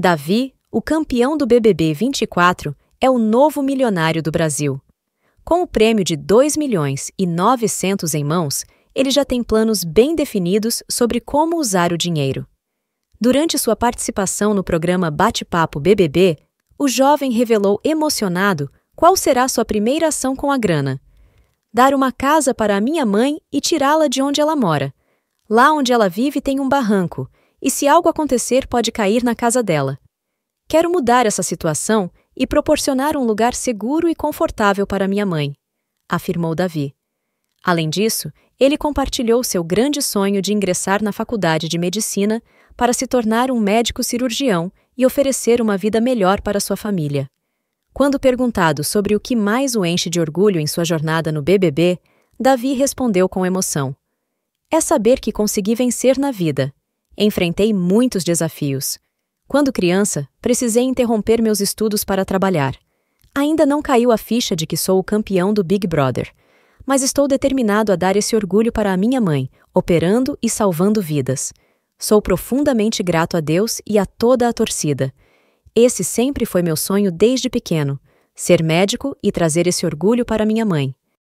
Davi, o campeão do BBB 24, é o novo milionário do Brasil. Com o prêmio de 2 milhões e 900 em mãos, ele já tem planos bem definidos sobre como usar o dinheiro. Durante sua participação no programa Bate-Papo BBB, o jovem revelou emocionado qual será sua primeira ação com a grana. Dar uma casa para a minha mãe e tirá-la de onde ela mora. Lá onde ela vive tem um barranco e se algo acontecer, pode cair na casa dela. Quero mudar essa situação e proporcionar um lugar seguro e confortável para minha mãe, afirmou Davi. Além disso, ele compartilhou seu grande sonho de ingressar na faculdade de medicina para se tornar um médico cirurgião e oferecer uma vida melhor para sua família. Quando perguntado sobre o que mais o enche de orgulho em sua jornada no BBB, Davi respondeu com emoção: É saber que consegui vencer na vida. Enfrentei muitos desafios. Quando criança, precisei interromper meus estudos para trabalhar. Ainda não caiu a ficha de que sou o campeão do Big Brother, mas estou determinado a dar esse orgulho para a minha mãe, operando e salvando vidas. Sou profundamente grato a Deus e a toda a torcida. Esse sempre foi meu sonho desde pequeno: ser médico e trazer esse orgulho para minha mãe.